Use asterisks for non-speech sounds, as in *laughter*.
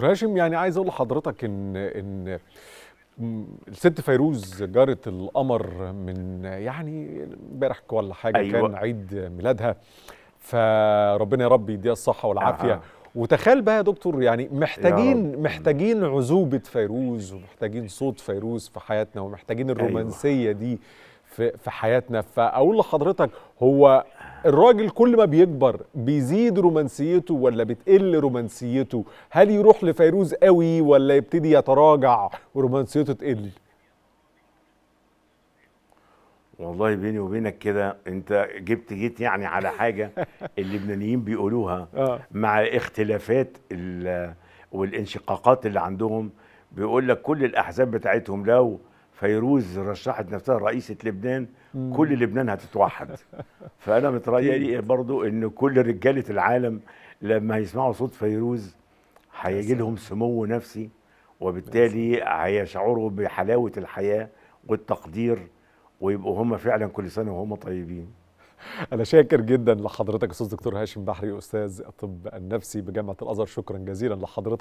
دكتور هاشم يعني عايز اقول لحضرتك ان ان الست فيروز جارت القمر من يعني امبارح ولا حاجة أيوة. كان عيد ميلادها فربنا يا رب يديها الصحة والعافية آه. وتخيل بقى يا دكتور يعني محتاجين محتاجين عزوبة فيروز ومحتاجين صوت فيروز في حياتنا ومحتاجين أيوة. الرومانسية أيوة. دي في حياتنا فاقول لحضرتك هو الراجل كل ما بيكبر بيزيد رومانسيته ولا بتقل رومانسيته هل يروح لفيروز قوي ولا يبتدي يتراجع ورومانسيته تقل والله بيني وبينك كده انت جبت جيت يعني على حاجه *laughs* اللبنانيين بيقولوها آه. مع اختلافات والانشقاقات اللي عندهم بيقول لك كل الاحزاب بتاعتهم لو فيروز رشحت نفسها رئيسة لبنان مم. كل لبنان هتتوحد *laughs* فأنا متريق برضو إن كل رجالة العالم لما هيسمعوا صوت فيروز هيجي لهم سمو نفسي وبالتالي هيشعروا بحلاوة الحياة والتقدير ويبقوا هم فعلا كل سنة وهم طيبين *laughs* أنا شاكر جدا لحضرتك أستاذ دكتور هاشم بحري أستاذ الطب النفسي بجامعة الأزهر شكرا جزيلا لحضرتك